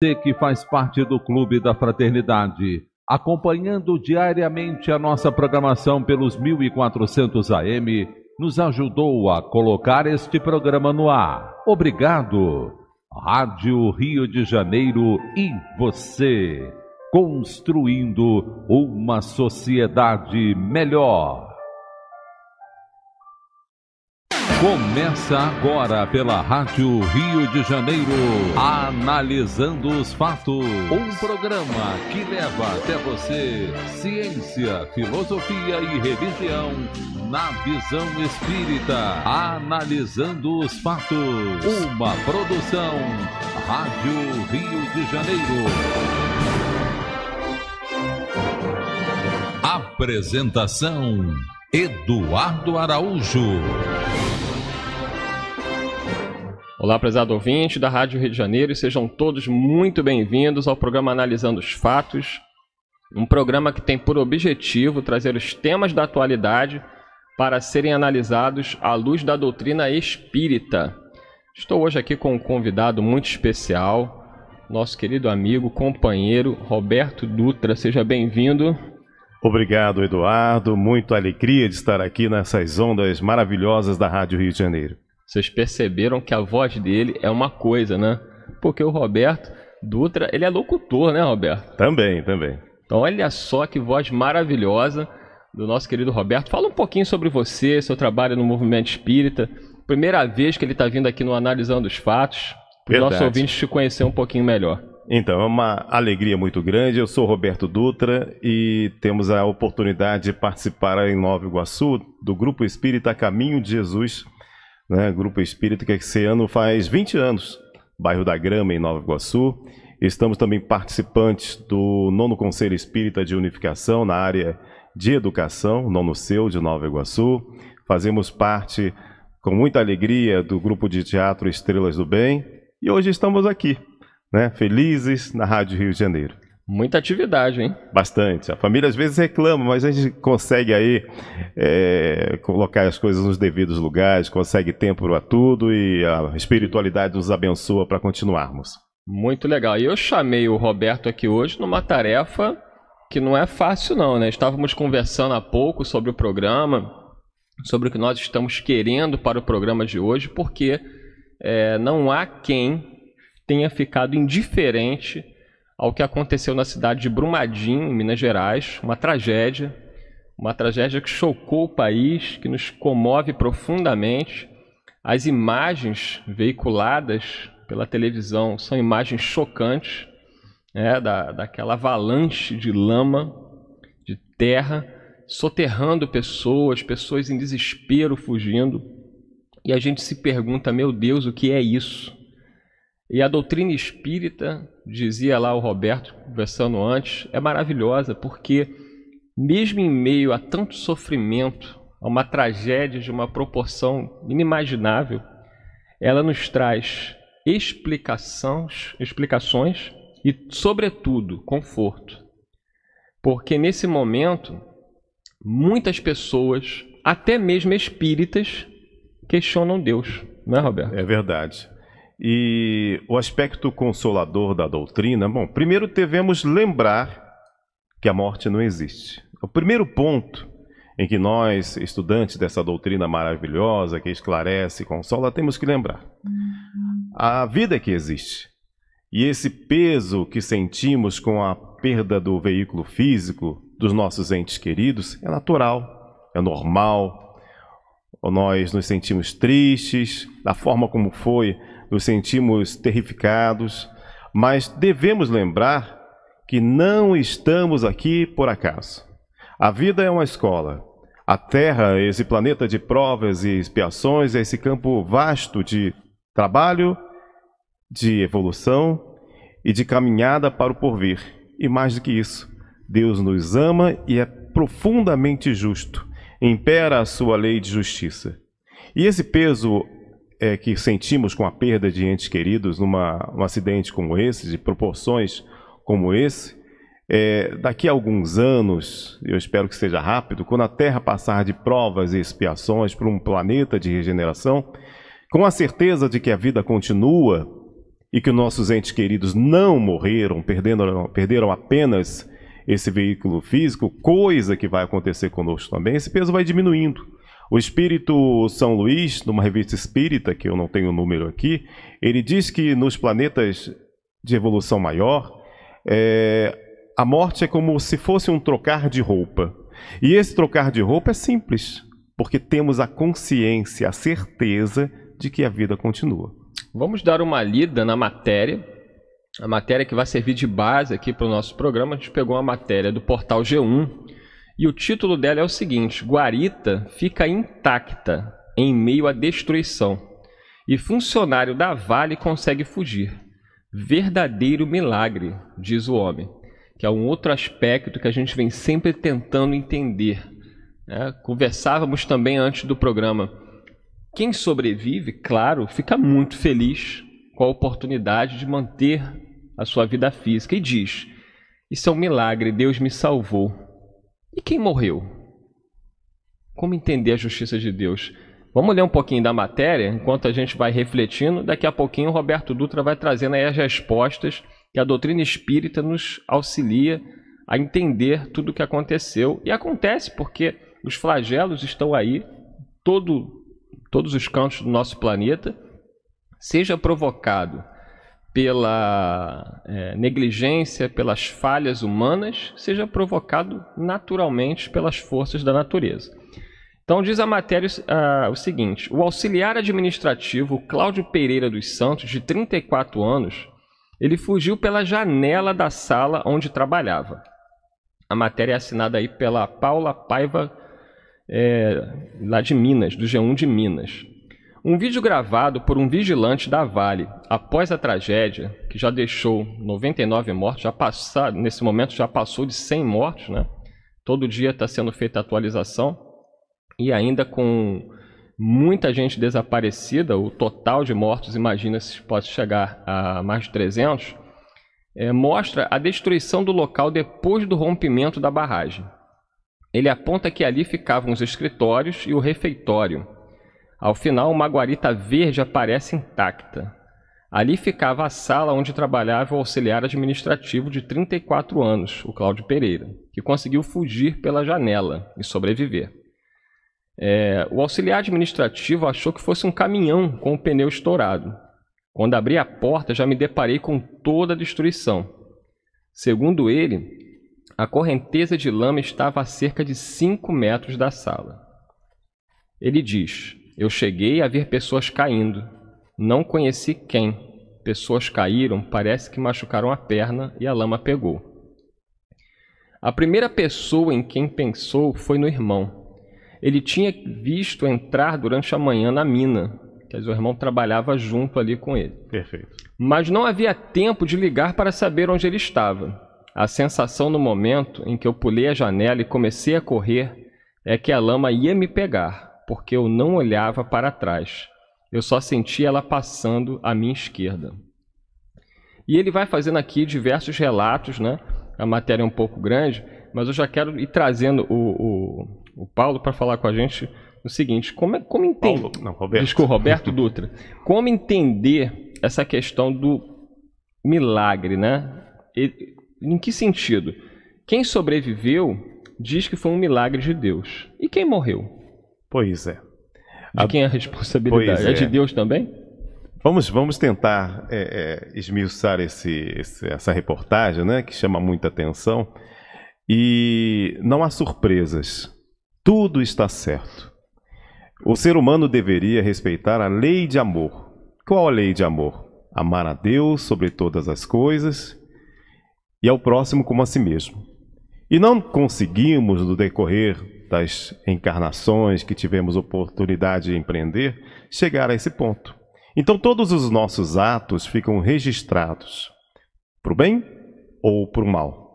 Você que faz parte do Clube da Fraternidade, acompanhando diariamente a nossa programação pelos 1400 AM, nos ajudou a colocar este programa no ar. Obrigado! Rádio Rio de Janeiro e você, construindo uma sociedade melhor. Começa agora pela Rádio Rio de Janeiro, analisando os fatos. Um programa que leva até você ciência, filosofia e religião na visão espírita, analisando os fatos. Uma produção Rádio Rio de Janeiro. Apresentação Eduardo Araújo. Olá, prezado ouvinte da Rádio Rio de Janeiro, e sejam todos muito bem-vindos ao programa Analisando os Fatos, um programa que tem por objetivo trazer os temas da atualidade para serem analisados à luz da doutrina espírita. Estou hoje aqui com um convidado muito especial, nosso querido amigo, companheiro Roberto Dutra. Seja bem-vindo. Obrigado, Eduardo. Muito alegria de estar aqui nessas ondas maravilhosas da Rádio Rio de Janeiro. Vocês perceberam que a voz dele é uma coisa, né? Porque o Roberto Dutra, ele é locutor, né, Roberto? Também, também. Então, olha só que voz maravilhosa do nosso querido Roberto. Fala um pouquinho sobre você, seu trabalho no movimento espírita. Primeira vez que ele está vindo aqui no Analisando os Fatos. Para os nossos ouvintes te conhecer um pouquinho melhor. Então, é uma alegria muito grande. Eu sou Roberto Dutra e temos a oportunidade de participar em Nova Iguaçu do Grupo Espírita Caminho de Jesus né? Grupo Espírita que esse ano faz 20 anos, bairro da Grama, em Nova Iguaçu. Estamos também participantes do nono Conselho Espírita de Unificação na área de Educação, nono seu de Nova Iguaçu. Fazemos parte com muita alegria do grupo de teatro Estrelas do Bem e hoje estamos aqui, né, felizes na Rádio Rio de Janeiro. Muita atividade, hein? Bastante. A família às vezes reclama, mas a gente consegue aí é, colocar as coisas nos devidos lugares, consegue tempo a tudo e a espiritualidade nos abençoa para continuarmos. Muito legal. E eu chamei o Roberto aqui hoje numa tarefa que não é fácil, não, né? Estávamos conversando há pouco sobre o programa, sobre o que nós estamos querendo para o programa de hoje, porque é, não há quem tenha ficado indiferente ao que aconteceu na cidade de Brumadinho, Minas Gerais, uma tragédia, uma tragédia que chocou o país, que nos comove profundamente. As imagens veiculadas pela televisão são imagens chocantes, né, da, daquela avalanche de lama, de terra, soterrando pessoas, pessoas em desespero fugindo. E a gente se pergunta, meu Deus, o que é isso? E a doutrina espírita, dizia lá o Roberto, conversando antes, é maravilhosa porque, mesmo em meio a tanto sofrimento, a uma tragédia de uma proporção inimaginável, ela nos traz explicações, explicações e, sobretudo, conforto. Porque nesse momento, muitas pessoas, até mesmo espíritas, questionam Deus, não é, Roberto? É verdade. E o aspecto consolador da doutrina, bom, primeiro devemos lembrar que a morte não existe. É o primeiro ponto em que nós, estudantes dessa doutrina maravilhosa que esclarece e consola, temos que lembrar. A vida que existe e esse peso que sentimos com a perda do veículo físico dos nossos entes queridos é natural, é normal. Nós nos sentimos tristes da forma como foi nos sentimos terrificados, mas devemos lembrar que não estamos aqui por acaso. A vida é uma escola. A Terra, esse planeta de provas e expiações, é esse campo vasto de trabalho, de evolução e de caminhada para o porvir. E mais do que isso, Deus nos ama e é profundamente justo. Impera a sua lei de justiça. E esse peso é, que sentimos com a perda de entes queridos numa um acidente como esse, de proporções como esse, é, daqui a alguns anos, eu espero que seja rápido, quando a Terra passar de provas e expiações para um planeta de regeneração, com a certeza de que a vida continua e que nossos entes queridos não morreram, perdendo, perderam apenas esse veículo físico, coisa que vai acontecer conosco também, esse peso vai diminuindo. O Espírito São Luís, numa revista espírita, que eu não tenho o número aqui, ele diz que nos planetas de evolução maior, é, a morte é como se fosse um trocar de roupa. E esse trocar de roupa é simples, porque temos a consciência, a certeza de que a vida continua. Vamos dar uma lida na matéria, a matéria que vai servir de base aqui para o nosso programa. A gente pegou uma matéria do portal G1, e o título dela é o seguinte: Guarita fica intacta em meio à destruição. E funcionário da Vale consegue fugir. Verdadeiro milagre, diz o homem. Que é um outro aspecto que a gente vem sempre tentando entender. Né? Conversávamos também antes do programa. Quem sobrevive, claro, fica muito feliz com a oportunidade de manter a sua vida física e diz: Isso é um milagre, Deus me salvou. E quem morreu? Como entender a justiça de Deus? Vamos ler um pouquinho da matéria, enquanto a gente vai refletindo. Daqui a pouquinho o Roberto Dutra vai trazendo aí as respostas que a doutrina espírita nos auxilia a entender tudo o que aconteceu. E acontece porque os flagelos estão aí, todo, todos os cantos do nosso planeta, seja provocado pela é, negligência, pelas falhas humanas, seja provocado naturalmente pelas forças da natureza. Então, diz a matéria uh, o seguinte: o auxiliar administrativo Cláudio Pereira dos Santos, de 34 anos, ele fugiu pela janela da sala onde trabalhava. A matéria é assinada aí pela Paula Paiva, é, lá de Minas, do G1 de Minas. Um vídeo gravado por um vigilante da Vale após a tragédia, que já deixou 99 mortos, já passado, nesse momento já passou de 100 mortos, né? Todo dia está sendo feita atualização e ainda com muita gente desaparecida, o total de mortos, imagina se pode chegar a mais de 300, é, mostra a destruição do local depois do rompimento da barragem. Ele aponta que ali ficavam os escritórios e o refeitório ao final, uma guarita verde aparece intacta. Ali ficava a sala onde trabalhava o auxiliar administrativo de 34 anos, o Cláudio Pereira, que conseguiu fugir pela janela e sobreviver. É, o auxiliar administrativo achou que fosse um caminhão com o pneu estourado. Quando abri a porta, já me deparei com toda a destruição. Segundo ele, a correnteza de lama estava a cerca de 5 metros da sala. Ele diz: eu cheguei a ver pessoas caindo. Não conheci quem. Pessoas caíram, parece que machucaram a perna e a lama pegou. A primeira pessoa em quem pensou foi no irmão. Ele tinha visto entrar durante a manhã na mina, quer dizer, o irmão trabalhava junto ali com ele. Perfeito. Mas não havia tempo de ligar para saber onde ele estava. A sensação no momento em que eu pulei a janela e comecei a correr é que a lama ia me pegar porque eu não olhava para trás. Eu só sentia ela passando à minha esquerda. E ele vai fazendo aqui diversos relatos, né? A matéria é um pouco grande, mas eu já quero ir trazendo o, o, o Paulo para falar com a gente o seguinte: como, é, como entender. Não, Roberto. Desculpa, Roberto Dutra. Como entender essa questão do milagre, né? E, em que sentido? Quem sobreviveu diz que foi um milagre de Deus. E quem morreu? Pois é. De quem é a responsabilidade? É. é. de é. Deus também? Vamos, vamos tentar é, é, esmiuçar esse, esse, essa reportagem, né, que chama muita atenção. E não há surpresas. Tudo está certo. O ser humano deveria respeitar a lei de amor. Qual a lei de amor? Amar a Deus sobre todas as coisas e ao próximo como a si mesmo. E não conseguimos, no decorrer das encarnações que tivemos oportunidade de empreender, chegar a esse ponto. Então, todos os nossos atos ficam registrados, para o bem ou para o mal.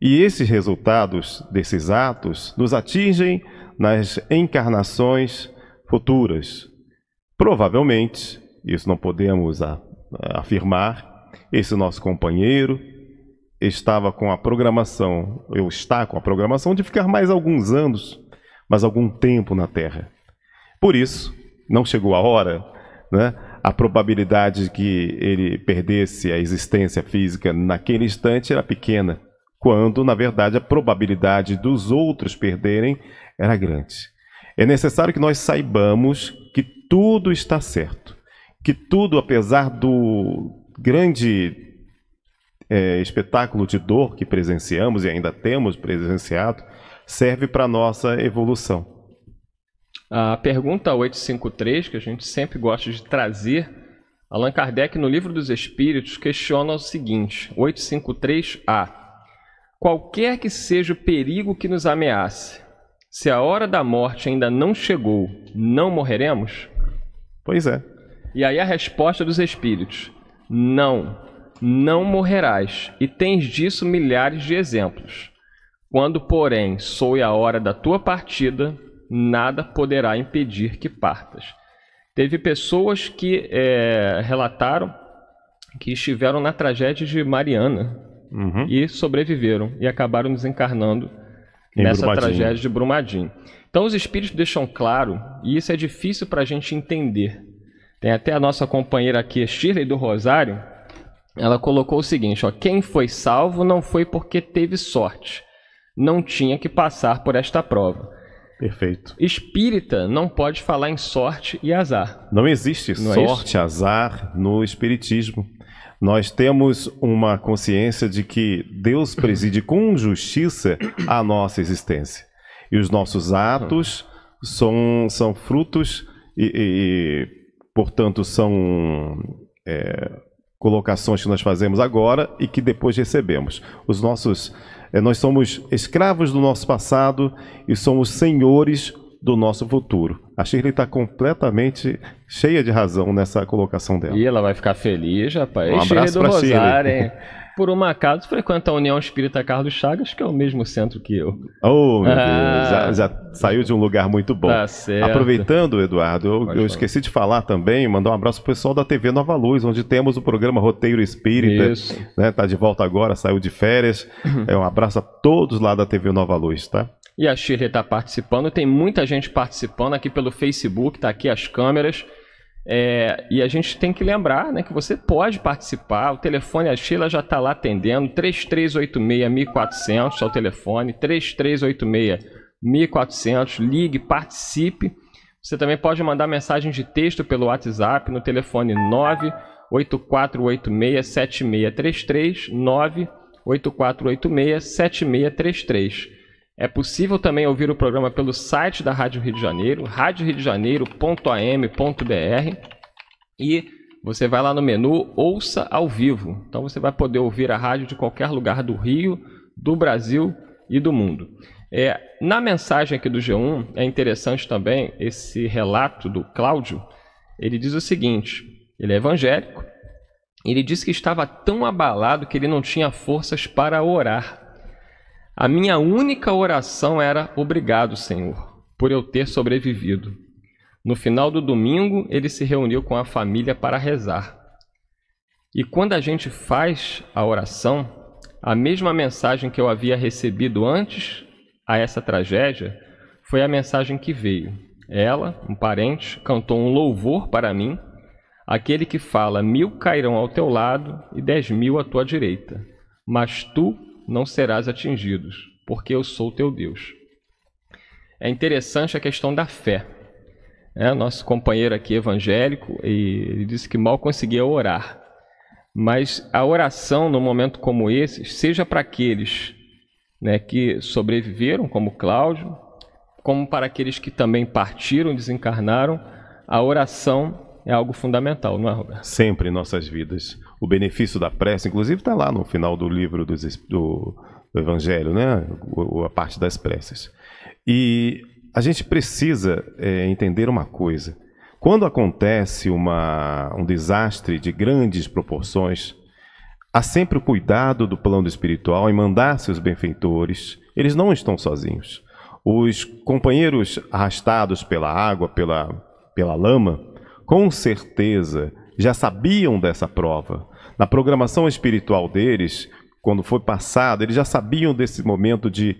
E esses resultados desses atos nos atingem nas encarnações futuras. Provavelmente, isso não podemos afirmar, esse nosso companheiro, estava com a programação, eu está com a programação de ficar mais alguns anos, mas algum tempo na Terra. Por isso, não chegou a hora, né? A probabilidade de que ele perdesse a existência física naquele instante era pequena, quando, na verdade, a probabilidade dos outros perderem era grande. É necessário que nós saibamos que tudo está certo, que tudo, apesar do grande é, espetáculo de dor que presenciamos e ainda temos presenciado, serve para nossa evolução? A pergunta 853, que a gente sempre gosta de trazer, Allan Kardec, no Livro dos Espíritos, questiona o seguinte: 853A. Qualquer que seja o perigo que nos ameace, se a hora da morte ainda não chegou, não morreremos? Pois é. E aí a resposta dos espíritos: não não morrerás, e tens disso milhares de exemplos. Quando, porém, soe a hora da tua partida, nada poderá impedir que partas. Teve pessoas que é, relataram que estiveram na tragédia de Mariana uhum. e sobreviveram e acabaram desencarnando em nessa Brumadinho. tragédia de Brumadinho. Então, os espíritos deixam claro, e isso é difícil para a gente entender. Tem até a nossa companheira aqui, Shirley do Rosário, ela colocou o seguinte: ó, quem foi salvo não foi porque teve sorte, não tinha que passar por esta prova. Perfeito. Espírita não pode falar em sorte e azar. Não existe não é sorte, é azar no espiritismo. Nós temos uma consciência de que Deus preside com justiça a nossa existência. E os nossos atos hum. são, são frutos e, e, e portanto, são é, colocações que nós fazemos agora e que depois recebemos. Os nossos, eh, nós somos escravos do nosso passado e somos senhores do nosso futuro. A Shirley está completamente cheia de razão nessa colocação dela. E ela vai ficar feliz, rapaz. Um abraço para Shirley. Rosário, por um acaso, frequenta a União Espírita Carlos Chagas, que é o mesmo centro que eu. Oh, meu ah, Deus, já, já, saiu de um lugar muito bom. Tá certo. Aproveitando, Eduardo, eu, eu esqueci de falar também, mandar um abraço pro pessoal da TV Nova Luz, onde temos o programa Roteiro Espírita. Isso. Né, tá de volta agora, saiu de férias. É um abraço a todos lá da TV Nova Luz, tá? E a Shirley está participando, tem muita gente participando aqui pelo Facebook, tá aqui as câmeras. É, e a gente tem que lembrar né, que você pode participar. O telefone, a Sheila já está lá atendendo. 3386-1400 é o telefone. 3386-1400. Ligue, participe. Você também pode mandar mensagem de texto pelo WhatsApp no telefone 98486-7633. 98486-7633. É possível também ouvir o programa pelo site da Rádio Rio de Janeiro, radioridjaneiro.am.br e você vai lá no menu Ouça ao Vivo. Então você vai poder ouvir a rádio de qualquer lugar do Rio, do Brasil e do mundo. É, na mensagem aqui do G1, é interessante também esse relato do Cláudio. Ele diz o seguinte: ele é evangélico, ele diz que estava tão abalado que ele não tinha forças para orar. A minha única oração era: Obrigado, Senhor, por eu ter sobrevivido. No final do domingo, ele se reuniu com a família para rezar. E quando a gente faz a oração, a mesma mensagem que eu havia recebido antes a essa tragédia foi a mensagem que veio. Ela, um parente, cantou um louvor para mim, aquele que fala: Mil cairão ao teu lado e dez mil à tua direita, mas tu não serás atingidos, porque eu sou teu Deus. É interessante a questão da fé. É, nosso companheiro aqui evangélico, ele disse que mal conseguia orar. Mas a oração, num momento como esse, seja para aqueles né, que sobreviveram, como Cláudio, como para aqueles que também partiram, desencarnaram, a oração é algo fundamental, não é, Roberto? Sempre em nossas vidas o benefício da prece, inclusive está lá no final do livro do, do, Evangelho, né? a parte das preces. E a gente precisa é, entender uma coisa. Quando acontece uma, um desastre de grandes proporções, há sempre o cuidado do plano espiritual em mandar seus benfeitores. Eles não estão sozinhos. Os companheiros arrastados pela água, pela, pela lama, com certeza já sabiam dessa prova na programação espiritual deles, quando foi passado, eles já sabiam desse momento de,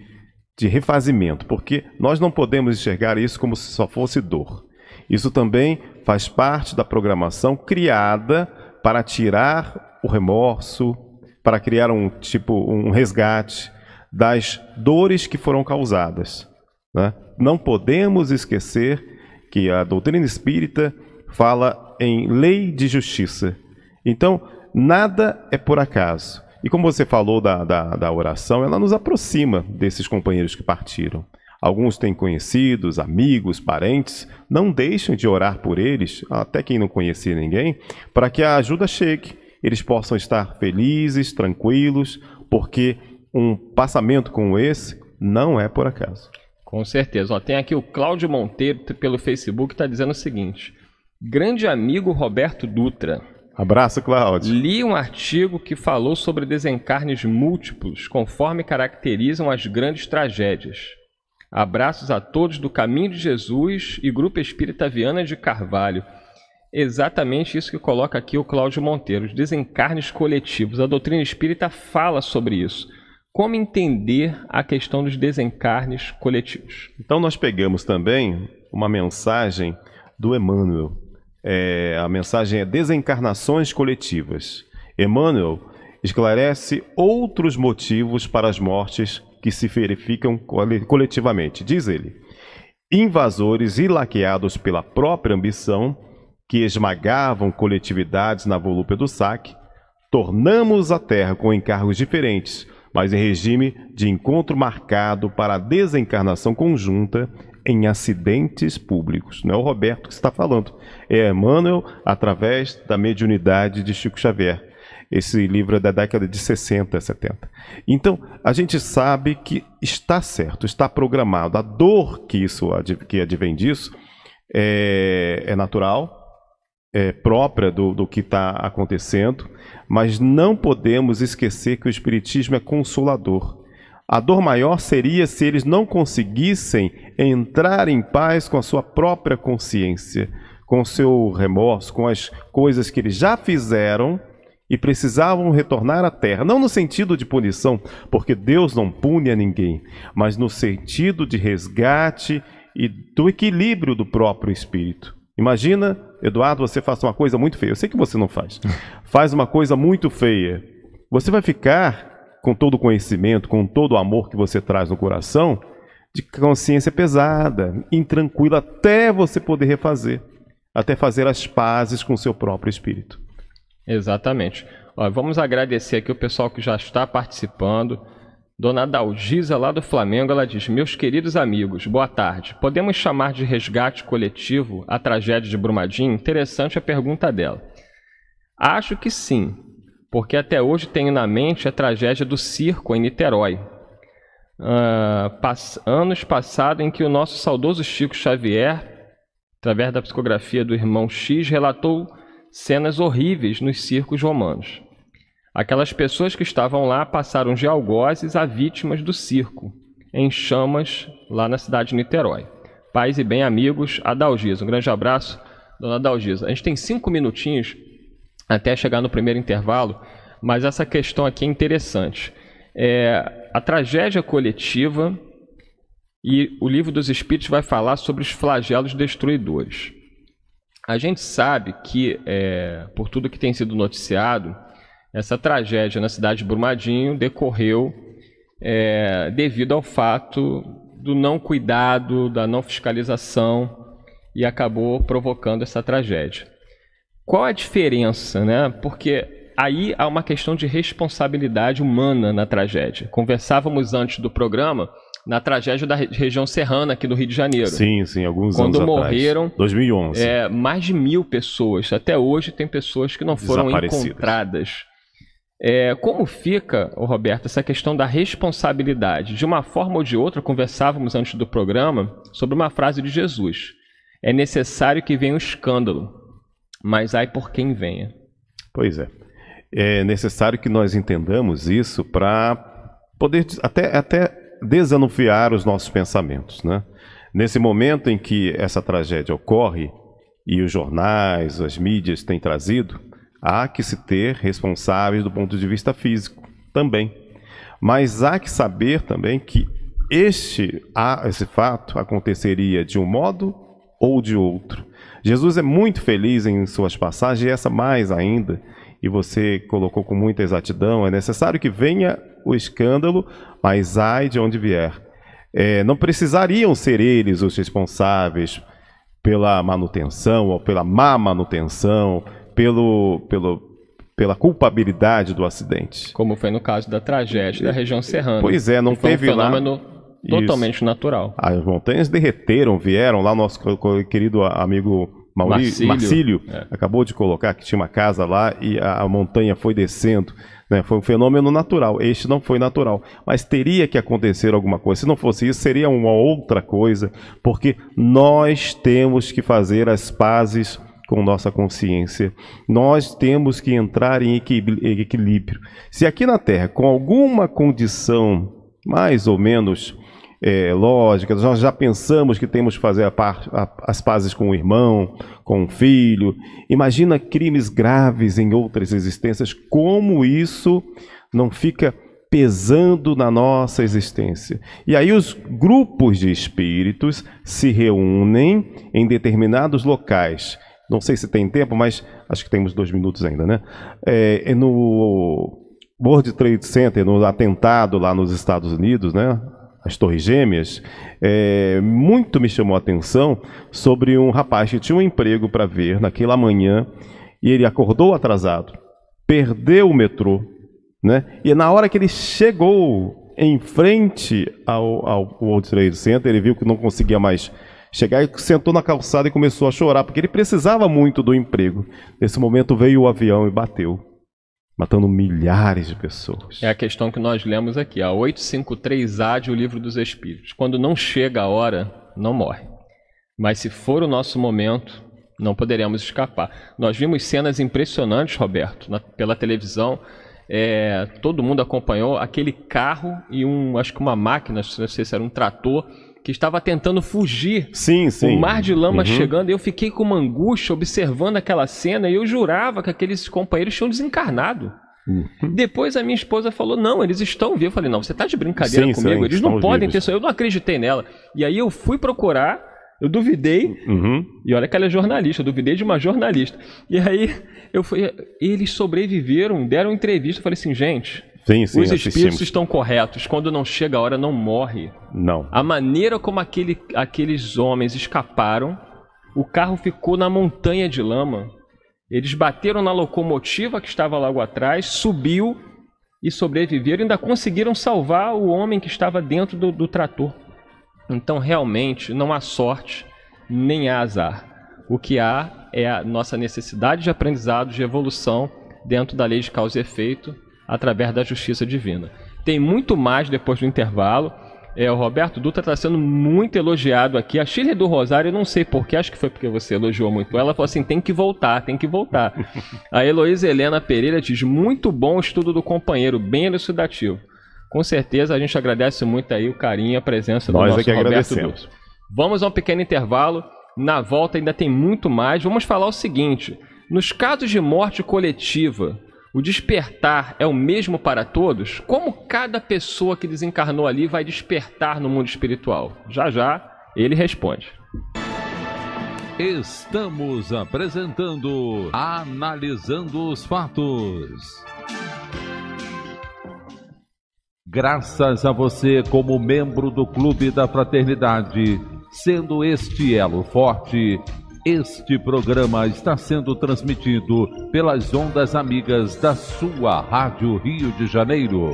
de refazimento, porque nós não podemos enxergar isso como se só fosse dor. Isso também faz parte da programação criada para tirar o remorso, para criar um tipo um resgate das dores que foram causadas. Né? Não podemos esquecer que a doutrina espírita fala em lei de justiça. Então, nada é por acaso. E como você falou da, da, da oração, ela nos aproxima desses companheiros que partiram. Alguns têm conhecidos, amigos, parentes, não deixam de orar por eles, até quem não conhecia ninguém, para que a ajuda chegue, eles possam estar felizes, tranquilos, porque um passamento como esse não é por acaso. Com certeza. Ó, tem aqui o Cláudio Monteiro pelo Facebook está dizendo o seguinte: Grande amigo Roberto Dutra, Abraço, Cláudio. Li um artigo que falou sobre desencarnes múltiplos, conforme caracterizam as grandes tragédias. Abraços a todos do Caminho de Jesus e Grupo Espírita Viana de Carvalho. Exatamente isso que coloca aqui o Cláudio Monteiro, os desencarnes coletivos. A doutrina espírita fala sobre isso. Como entender a questão dos desencarnes coletivos? Então, nós pegamos também uma mensagem do Emmanuel, é, a mensagem é Desencarnações Coletivas. Emmanuel esclarece outros motivos para as mortes que se verificam coletivamente. Diz ele: invasores e laqueados pela própria ambição, que esmagavam coletividades na volúpia do saque, tornamos a Terra com encargos diferentes, mas em regime de encontro marcado para a desencarnação conjunta em acidentes públicos. Não é o Roberto que está falando, é Emmanuel através da mediunidade de Chico Xavier. Esse livro é da década de 60, 70. Então, a gente sabe que está certo, está programado. A dor que isso que advém disso é, é natural, é, própria do, do que está acontecendo, mas não podemos esquecer que o Espiritismo é consolador. A dor maior seria se eles não conseguissem entrar em paz com a sua própria consciência, com o seu remorso, com as coisas que eles já fizeram e precisavam retornar à terra. Não no sentido de punição, porque Deus não pune a ninguém, mas no sentido de resgate e do equilíbrio do próprio espírito. Imagina, Eduardo, você faz uma coisa muito feia. Eu sei que você não faz. Faz uma coisa muito feia. Você vai ficar com todo o conhecimento, com todo o amor que você traz no coração, de consciência é pesada, intranquila, até você poder refazer, até fazer as pazes com o seu próprio espírito. Exatamente. Ó, vamos agradecer aqui o pessoal que já está participando. Dona Dalgisa, lá do Flamengo, ela diz: Meus queridos amigos, boa tarde. Podemos chamar de resgate coletivo a tragédia de Brumadinho? Interessante a pergunta dela. Acho que sim, porque até hoje tenho na mente a tragédia do circo em Niterói. Uh, pass anos passados em que o nosso saudoso Chico Xavier, através da psicografia do irmão X, relatou cenas horríveis nos circos romanos. Aquelas pessoas que estavam lá passaram de algozes a vítimas do circo, em chamas, lá na cidade de Niterói. Pais e bem amigos, Adalgisa. Um grande abraço, dona Adalgisa. A gente tem cinco minutinhos até chegar no primeiro intervalo, mas essa questão aqui é interessante. É, a tragédia coletiva e o livro dos Espíritos vai falar sobre os flagelos destruidores. A gente sabe que, é, por tudo que tem sido noticiado, essa tragédia na cidade de Brumadinho decorreu é, devido ao fato do não cuidado, da não fiscalização e acabou provocando essa tragédia. Qual a diferença, né? Porque aí há uma questão de responsabilidade humana na tragédia. Conversávamos antes do programa na tragédia da região serrana aqui do Rio de Janeiro. Sim, sim, alguns Quando anos morreram, atrás. 2011. É, mais de mil pessoas. Até hoje tem pessoas que não foram encontradas. É, como fica, Roberto, essa questão da responsabilidade? De uma forma ou de outra, conversávamos antes do programa sobre uma frase de Jesus. É necessário que venha um escândalo mas ai por quem venha. Pois é. É necessário que nós entendamos isso para poder até, até desanuviar os nossos pensamentos. Né? Nesse momento em que essa tragédia ocorre, e os jornais, as mídias têm trazido, há que se ter responsáveis do ponto de vista físico também. Mas há que saber também que este, esse fato aconteceria de um modo ou de outro. Jesus é muito feliz em suas passagens, e essa mais ainda, e você colocou com muita exatidão: é necessário que venha o escândalo, mas ai de onde vier. É, não precisariam ser eles os responsáveis pela manutenção ou pela má manutenção, pelo, pelo, pela culpabilidade do acidente. Como foi no caso da tragédia da região serrana. Pois é, não teve um fenômeno lá totalmente Isso. natural. As montanhas derreteram, vieram lá, nosso querido amigo Maurício, Marcílio, Marcílio é. acabou de colocar que tinha uma casa lá e a, a montanha foi descendo. Né? Foi um fenômeno natural. Este não foi natural. Mas teria que acontecer alguma coisa. Se não fosse isso, seria uma outra coisa, porque nós temos que fazer as pazes com nossa consciência. Nós temos que entrar em equilíbrio. Se aqui na Terra, com alguma condição mais ou menos é, lógica, nós já pensamos que temos que fazer a par, a, as pazes com o irmão, com o filho. Imagina crimes graves em outras existências, como isso não fica pesando na nossa existência. E aí os grupos de espíritos se reúnem em determinados locais. Não sei se tem tempo, mas acho que temos dois minutos ainda, né? É, é no World Trade Center, no atentado lá nos Estados Unidos, né? as Torres Gêmeas, é, muito me chamou a atenção sobre um rapaz que tinha um emprego para ver naquela manhã e ele acordou atrasado, perdeu o metrô, né? E na hora que ele chegou em frente ao, ao World Trade Center, ele viu que não conseguia mais chegar e sentou na calçada e começou a chorar, porque ele precisava muito do emprego. Nesse momento veio o avião e bateu matando milhares de pessoas. É a questão que nós lemos aqui, a 853A de O Livro dos Espíritos. Quando não chega a hora, não morre. Mas se for o nosso momento, não poderemos escapar. Nós vimos cenas impressionantes, Roberto, na, pela televisão. É, todo mundo acompanhou aquele carro e um, acho que uma máquina, não sei se era um trator, que estava tentando fugir. Sim, sim. O mar de lama uhum. chegando, eu fiquei com uma angústia observando aquela cena e eu jurava que aqueles companheiros tinham desencarnado. Uhum. Depois a minha esposa falou: Não, eles estão vivos. Eu falei: Não, você está de brincadeira sim, comigo, sim, eles não podem vivos. ter Eu não acreditei nela. E aí eu fui procurar, eu duvidei, uhum. e olha que ela é jornalista, eu duvidei de uma jornalista. E aí eu fui, eles sobreviveram, deram entrevista. Eu falei assim: Gente, Sim, sim, Os é, espíritos estão corretos. Quando não chega a hora, não morre. Não. A maneira como aquele, aqueles homens escaparam, o carro ficou na montanha de lama. Eles bateram na locomotiva que estava logo atrás, subiu e sobreviveram. Ainda conseguiram salvar o homem que estava dentro do, do trator. Então, realmente, não há sorte nem há azar. O que há é a nossa necessidade de aprendizado, de evolução dentro da lei de causa e efeito através da justiça divina. Tem muito mais depois do intervalo. É, o Roberto Dutra está sendo muito elogiado aqui. A Shirley do Rosário, eu não sei porquê, acho que foi porque você elogiou muito ela. Falou assim: tem que voltar, tem que voltar. a Heloísa Helena Pereira diz: muito bom o estudo do companheiro, bem elucidativo. Com certeza a gente agradece muito aí o carinho e a presença Nós do nosso é que Roberto Dutra. Vamos a um pequeno intervalo. Na volta ainda tem muito mais. Vamos falar o seguinte: nos casos de morte coletiva, o despertar é o mesmo para todos? Como cada pessoa que desencarnou ali vai despertar no mundo espiritual? Já já ele responde. Estamos apresentando Analisando os Fatos. Graças a você, como membro do Clube da Fraternidade, sendo este elo forte este programa está sendo transmitido pelas ondas amigas da sua Rádio Rio de Janeiro.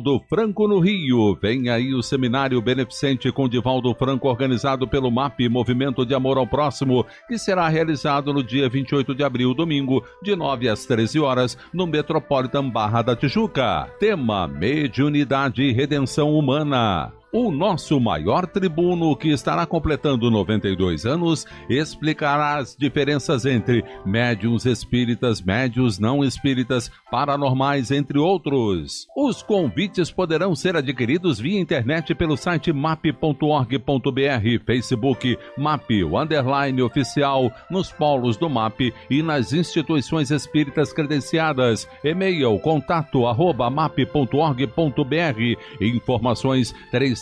Divaldo Franco no Rio. Vem aí o seminário beneficente com Divaldo Franco, organizado pelo MAP, Movimento de Amor ao Próximo, que será realizado no dia 28 de abril, domingo, de 9 às 13 horas, no Metropolitan Barra da Tijuca. Tema: Mediunidade e Redenção Humana. O nosso maior tribuno, que estará completando 92 anos, explicará as diferenças entre médiums espíritas, médios não espíritas, paranormais, entre outros. Os convites poderão ser adquiridos via internet pelo site map.org.br, Facebook MAP, underline oficial, nos polos do MAP e nas instituições espíritas credenciadas. E-mail contato arroba map.org.br. Informações 3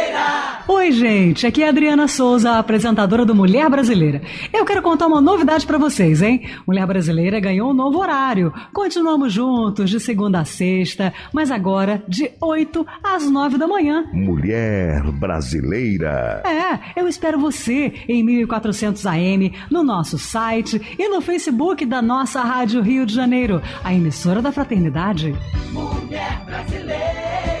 Oi, gente. Aqui é a Adriana Souza, apresentadora do Mulher Brasileira. Eu quero contar uma novidade para vocês, hein? Mulher Brasileira ganhou um novo horário. Continuamos juntos de segunda a sexta, mas agora de 8 às 9 da manhã. Mulher Brasileira. É, eu espero você em 1400 AM no nosso site e no Facebook da nossa Rádio Rio de Janeiro, a emissora da fraternidade. Mulher Brasileira.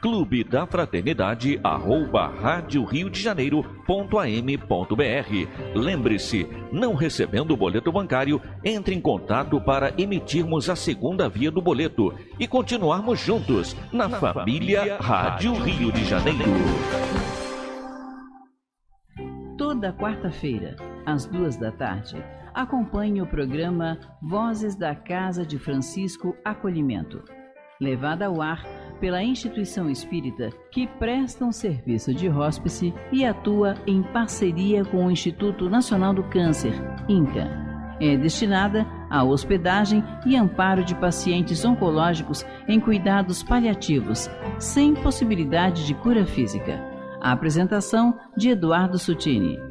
clube da fraternidade arroba rádio rio de janeiro.am.br. Lembre-se, não recebendo o boleto bancário, entre em contato para emitirmos a segunda via do boleto e continuarmos juntos na, na família, família Rádio Rio de Janeiro. Toda quarta-feira, às duas da tarde, acompanhe o programa Vozes da Casa de Francisco Acolhimento, levada ao ar pela instituição espírita que presta um serviço de hóspice e atua em parceria com o Instituto Nacional do Câncer, INCA. É destinada à hospedagem e amparo de pacientes oncológicos em cuidados paliativos, sem possibilidade de cura física. A apresentação de Eduardo Sutini.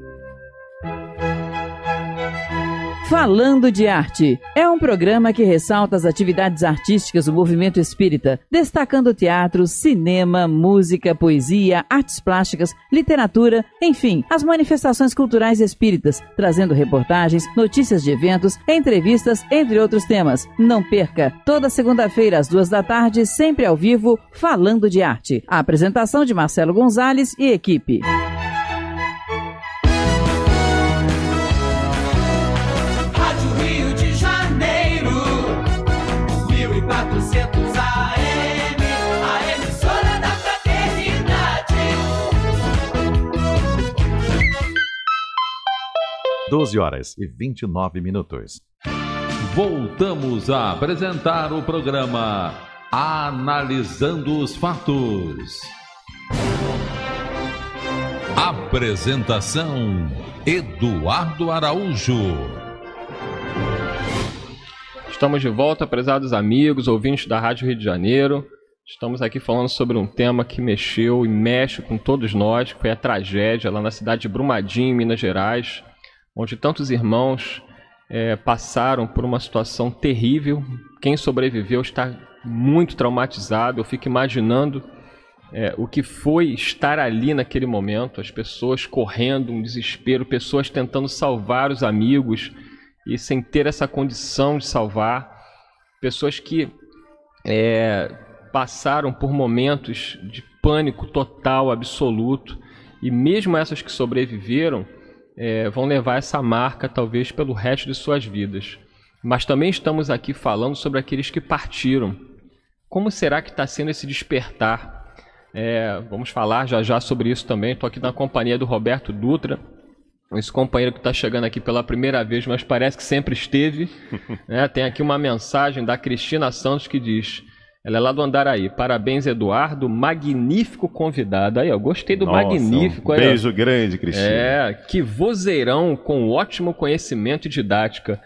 Falando de Arte é um programa que ressalta as atividades artísticas do movimento espírita, destacando teatro, cinema, música, poesia, artes plásticas, literatura, enfim, as manifestações culturais espíritas, trazendo reportagens, notícias de eventos, entrevistas, entre outros temas. Não perca, toda segunda-feira às duas da tarde, sempre ao vivo, Falando de Arte. A apresentação de Marcelo Gonzalez e equipe. 12 horas e 29 minutos. Voltamos a apresentar o programa Analisando os Fatos. Apresentação: Eduardo Araújo. Estamos de volta, prezados amigos, ouvintes da Rádio Rio de Janeiro. Estamos aqui falando sobre um tema que mexeu e mexe com todos nós, que foi a tragédia lá na cidade de Brumadinho, em Minas Gerais, onde tantos irmãos é, passaram por uma situação terrível. Quem sobreviveu está muito traumatizado. Eu fico imaginando é, o que foi estar ali naquele momento, as pessoas correndo, um desespero, pessoas tentando salvar os amigos e sem ter essa condição de salvar, pessoas que é, passaram por momentos de pânico total, absoluto, e mesmo essas que sobreviveram, é, vão levar essa marca talvez pelo resto de suas vidas. Mas também estamos aqui falando sobre aqueles que partiram. Como será que está sendo esse despertar? É, vamos falar já já sobre isso também. Estou aqui na companhia do Roberto Dutra, esse companheiro que está chegando aqui pela primeira vez, mas parece que sempre esteve. É, tem aqui uma mensagem da Cristina Santos que diz: ela é lá do Andaraí. Parabéns, Eduardo. Magnífico convidado. Aí, ó, gostei do Nossa, magnífico. Um beijo grande, Cristina. É, que vozeirão com ótimo conhecimento e didática.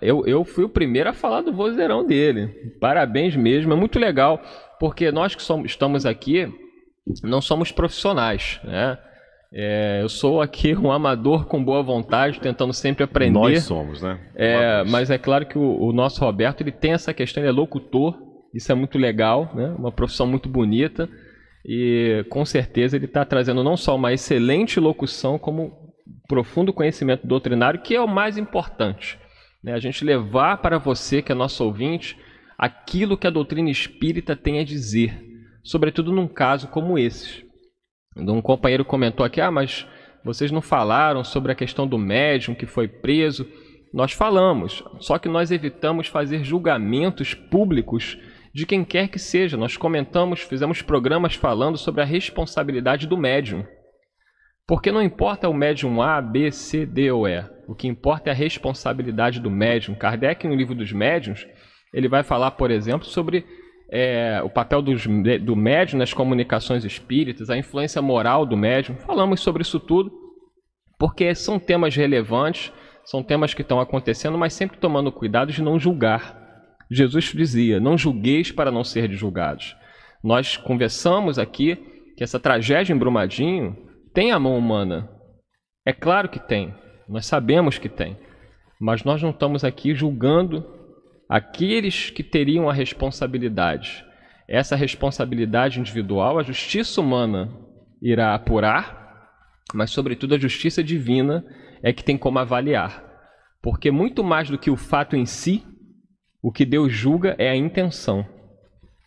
Eu, eu fui o primeiro a falar do vozeirão dele. Parabéns mesmo. É muito legal, porque nós que somos, estamos aqui não somos profissionais, né? É, eu sou aqui um amador com boa vontade, tentando sempre aprender. Nós somos, né? É, mas é claro que o, o nosso Roberto ele tem essa questão, ele é locutor, isso é muito legal, né? uma profissão muito bonita. E com certeza ele está trazendo não só uma excelente locução, como profundo conhecimento doutrinário, que é o mais importante. Né? A gente levar para você, que é nosso ouvinte, aquilo que a doutrina espírita tem a dizer, sobretudo num caso como esse. Um companheiro comentou aqui: ah, mas vocês não falaram sobre a questão do médium que foi preso. Nós falamos, só que nós evitamos fazer julgamentos públicos de quem quer que seja. Nós comentamos, fizemos programas falando sobre a responsabilidade do médium. Porque não importa o médium A, B, C, D ou E. O que importa é a responsabilidade do médium. Kardec, no livro dos médiums, ele vai falar, por exemplo, sobre é, o papel dos, do médium nas comunicações espíritas, a influência moral do médium. Falamos sobre isso tudo, porque são temas relevantes, são temas que estão acontecendo, mas sempre tomando cuidado de não julgar. Jesus dizia: Não julgueis para não ser julgados. Nós conversamos aqui que essa tragédia em Brumadinho tem a mão humana. É claro que tem, nós sabemos que tem, mas nós não estamos aqui julgando aqueles que teriam a responsabilidade. Essa responsabilidade individual, a justiça humana irá apurar, mas, sobretudo, a justiça divina é que tem como avaliar. Porque muito mais do que o fato em si, o que Deus julga é a intenção.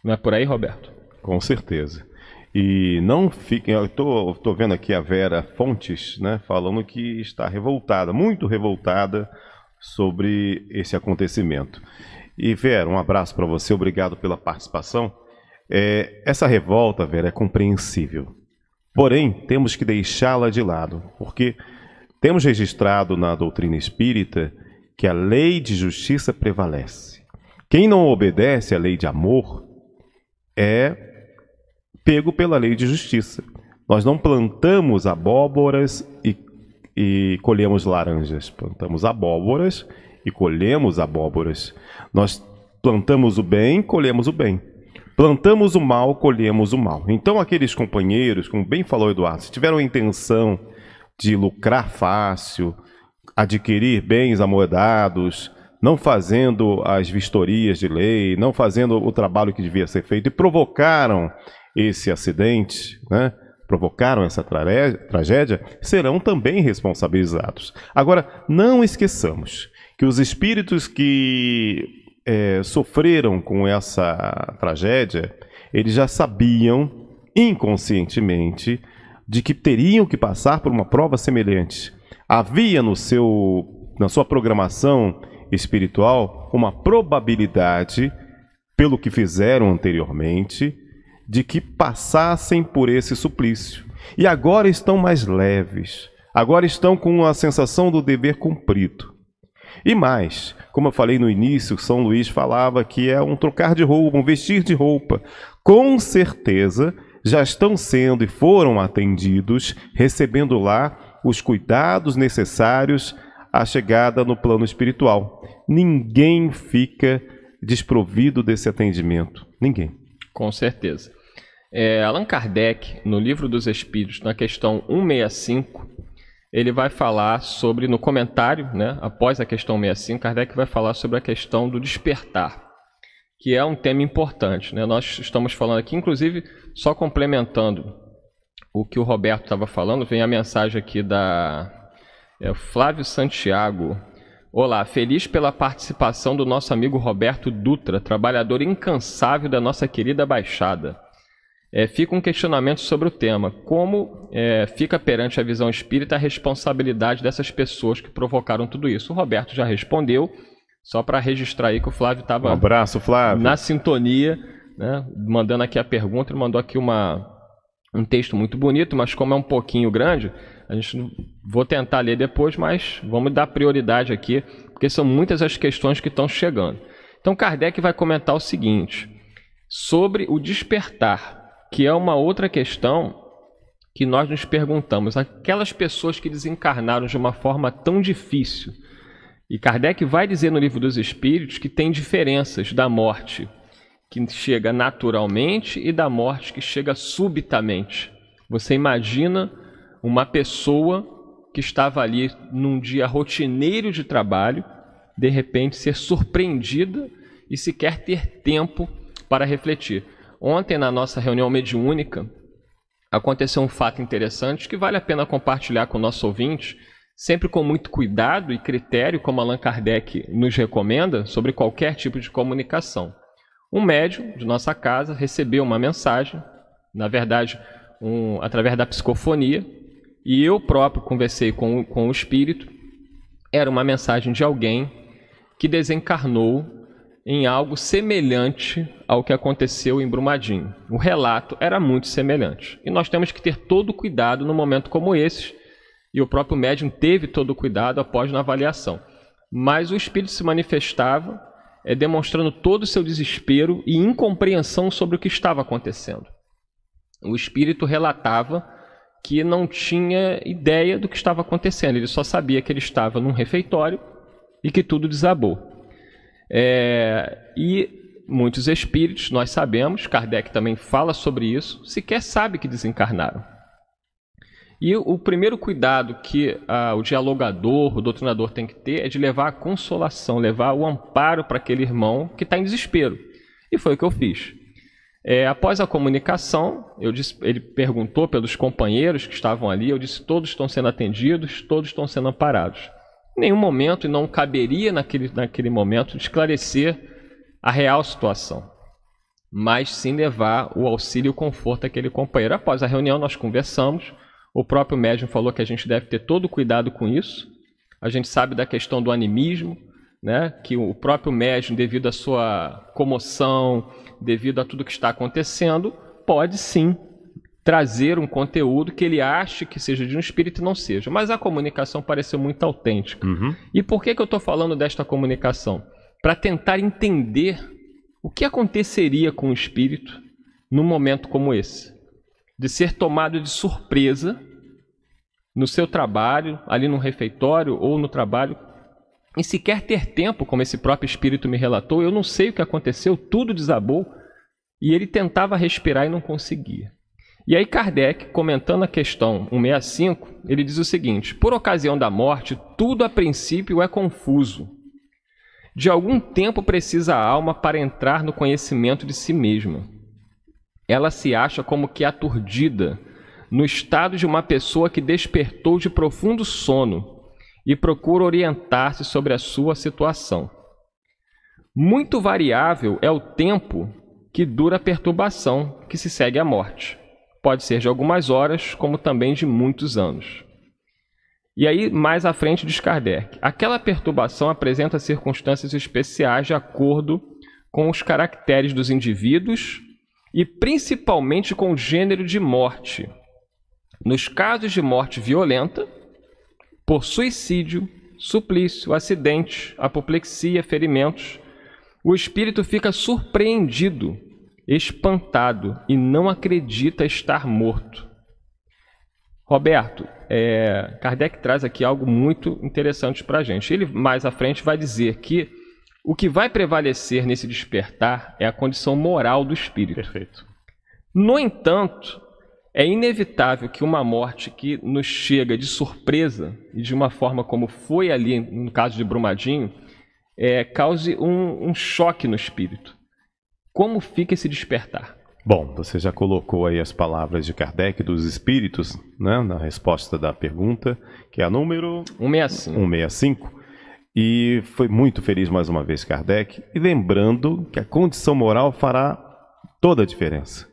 Não é por aí, Roberto? Com certeza. E não fiquem. Eu estou vendo aqui a Vera Fontes né, falando que está revoltada, muito revoltada sobre esse acontecimento. E Vera, um abraço para você, obrigado pela participação. É, essa revolta, Vera, é compreensível. Porém, temos que deixá-la de lado, porque temos registrado na doutrina espírita que a lei de justiça prevalece. Quem não obedece à lei de amor é pego pela lei de justiça. Nós não plantamos abóboras e, e colhemos laranjas. Plantamos abóboras e colhemos abóboras. Nós plantamos o bem, colhemos o bem. Plantamos o mal, colhemos o mal. Então, aqueles companheiros, como bem falou Eduardo, se tiveram a intenção de lucrar fácil, adquirir bens amoedados, não fazendo as vistorias de lei, não fazendo o trabalho que devia ser feito e provocaram esse acidente, né? provocaram essa tragédia, serão também responsabilizados. Agora, não esqueçamos que os espíritos que é, sofreram com essa tragédia, eles já sabiam inconscientemente de que teriam que passar por uma prova semelhante. Havia no seu na sua programação espiritual uma probabilidade, pelo que fizeram anteriormente, de que passassem por esse suplício. E agora estão mais leves, agora estão com a sensação do dever cumprido. E mais, como eu falei no início, São Luís falava que é um trocar de roupa, um vestir de roupa. Com certeza já estão sendo e foram atendidos, recebendo lá os cuidados necessários a chegada no plano espiritual. Ninguém fica desprovido desse atendimento. Ninguém. Com certeza. É, Allan Kardec, no Livro dos Espíritos, na questão 165, ele vai falar sobre, no comentário, né, após a questão 65, Kardec vai falar sobre a questão do despertar, que é um tema importante. Né? Nós estamos falando aqui, inclusive, só complementando o que o Roberto estava falando, vem a mensagem aqui da é Flávio Santiago. Olá, feliz pela participação do nosso amigo Roberto Dutra, trabalhador incansável da nossa querida Baixada. É, fica um questionamento sobre o tema. Como é, fica perante a visão espírita a responsabilidade dessas pessoas que provocaram tudo isso? O Roberto já respondeu, só para registrar aí que o Flávio estava. Um abraço, Flávio. Na sintonia, né, mandando aqui a pergunta, ele mandou aqui uma, um texto muito bonito, mas como é um pouquinho grande, a gente não... vou tentar ler depois, mas vamos dar prioridade aqui, porque são muitas as questões que estão chegando. Então Kardec vai comentar o seguinte sobre o despertar, que é uma outra questão que nós nos perguntamos, aquelas pessoas que desencarnaram de uma forma tão difícil. E Kardec vai dizer no Livro dos Espíritos que tem diferenças da morte que chega naturalmente e da morte que chega subitamente. Você imagina uma pessoa que estava ali num dia rotineiro de trabalho, de repente ser surpreendida e sequer ter tempo para refletir. Ontem, na nossa reunião mediúnica, aconteceu um fato interessante que vale a pena compartilhar com o nosso ouvinte, sempre com muito cuidado e critério, como Allan Kardec nos recomenda, sobre qualquer tipo de comunicação. Um médium de nossa casa recebeu uma mensagem, na verdade, um, através da psicofonia, e eu próprio conversei com, com o espírito, era uma mensagem de alguém que desencarnou em algo semelhante ao que aconteceu em Brumadinho. O relato era muito semelhante. E nós temos que ter todo cuidado no momento como esse, e o próprio médium teve todo o cuidado após na avaliação. Mas o espírito se manifestava é, demonstrando todo o seu desespero e incompreensão sobre o que estava acontecendo. O espírito relatava que não tinha ideia do que estava acontecendo. Ele só sabia que ele estava num refeitório e que tudo desabou. É, e muitos espíritos, nós sabemos, Kardec também fala sobre isso, sequer sabe que desencarnaram. E o primeiro cuidado que ah, o dialogador, o doutrinador tem que ter é de levar a consolação, levar o amparo para aquele irmão que está em desespero. E foi o que eu fiz. É, após a comunicação, disse, ele perguntou pelos companheiros que estavam ali. Eu disse: todos estão sendo atendidos, todos estão sendo amparados. Em nenhum momento, e não caberia naquele, naquele momento, esclarecer a real situação, mas sim levar o auxílio e o conforto àquele companheiro. Após a reunião, nós conversamos. O próprio médium falou que a gente deve ter todo cuidado com isso. A gente sabe da questão do animismo, né? Que o próprio médium, devido à sua comoção, devido a tudo que está acontecendo, pode sim trazer um conteúdo que ele acha que seja de um espírito e não seja. Mas a comunicação pareceu muito autêntica. Uhum. E por que, que eu estou falando desta comunicação? Para tentar entender o que aconteceria com o espírito num momento como esse. De ser tomado de surpresa no seu trabalho, ali no refeitório ou no trabalho, e sequer ter tempo, como esse próprio espírito me relatou, eu não sei o que aconteceu, tudo desabou e ele tentava respirar e não conseguia. E aí Kardec, comentando a questão 165, ele diz o seguinte: Por ocasião da morte, tudo a princípio é confuso. De algum tempo precisa a alma para entrar no conhecimento de si mesma. Ela se acha como que aturdida, no estado de uma pessoa que despertou de profundo sono e procura orientar-se sobre a sua situação. Muito variável é o tempo que dura a perturbação que se segue à morte. Pode ser de algumas horas, como também de muitos anos. E aí, mais à frente, diz Kardec: aquela perturbação apresenta circunstâncias especiais de acordo com os caracteres dos indivíduos e principalmente com o gênero de morte. Nos casos de morte violenta, por suicídio, suplício, acidente, apoplexia, ferimentos, o espírito fica surpreendido, espantado e não acredita estar morto. Roberto, é, Kardec traz aqui algo muito interessante para a gente. Ele mais à frente vai dizer que o que vai prevalecer nesse despertar é a condição moral do espírito. Perfeito. No entanto, é inevitável que uma morte que nos chega de surpresa e de uma forma como foi ali no caso de Brumadinho, é, cause um, um choque no espírito. Como fica esse despertar? Bom, você já colocou aí as palavras de Kardec dos espíritos, né, na resposta da pergunta, que é a número 165. 165. E foi muito feliz mais uma vez Kardec, e lembrando que a condição moral fará toda a diferença.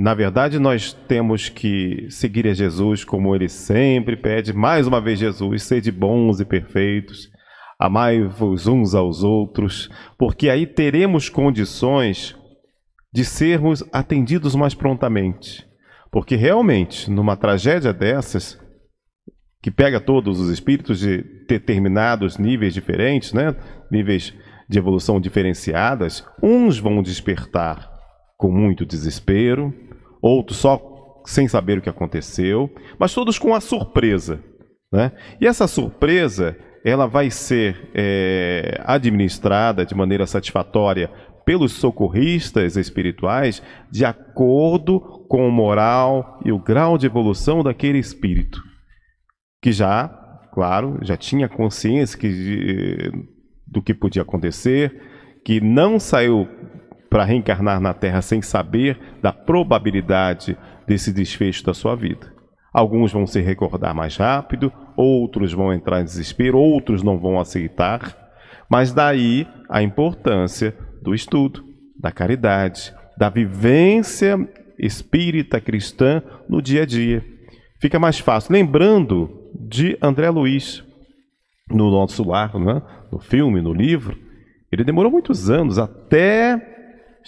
Na verdade, nós temos que seguir a Jesus como ele sempre pede. Mais uma vez, Jesus, sede bons e perfeitos, amai-vos uns aos outros, porque aí teremos condições de sermos atendidos mais prontamente. Porque realmente, numa tragédia dessas, que pega todos os espíritos de determinados níveis diferentes, né? níveis de evolução diferenciadas, uns vão despertar com muito desespero, outros só sem saber o que aconteceu, mas todos com a surpresa. Né? E essa surpresa ela vai ser é, administrada de maneira satisfatória pelos socorristas espirituais de acordo com o moral e o grau de evolução daquele espírito, que já, claro, já tinha consciência que, eh, do que podia acontecer, que não saiu para reencarnar na Terra sem saber da probabilidade desse desfecho da sua vida. Alguns vão se recordar mais rápido, outros vão entrar em desespero, outros não vão aceitar. Mas daí a importância do estudo, da caridade, da vivência espírita cristã no dia a dia. Fica mais fácil. Lembrando de André Luiz, no nosso lar, né? no filme, no livro, ele demorou muitos anos até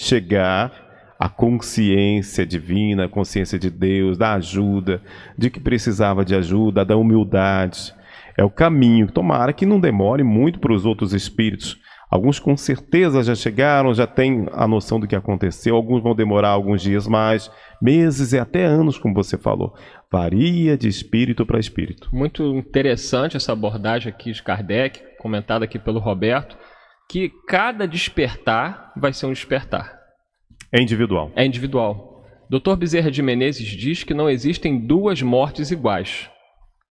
chegar à consciência divina, à consciência de Deus, da ajuda, de que precisava de ajuda, da humildade. É o caminho. Tomara que não demore muito para os outros espíritos. Alguns com certeza já chegaram, já têm a noção do que aconteceu, alguns vão demorar alguns dias mais, meses e até anos, como você falou. Varia de espírito para espírito. Muito interessante essa abordagem aqui de Kardec, comentada aqui pelo Roberto que cada despertar vai ser um despertar. É individual. É individual. Dr. Bezerra de Menezes diz que não existem duas mortes iguais.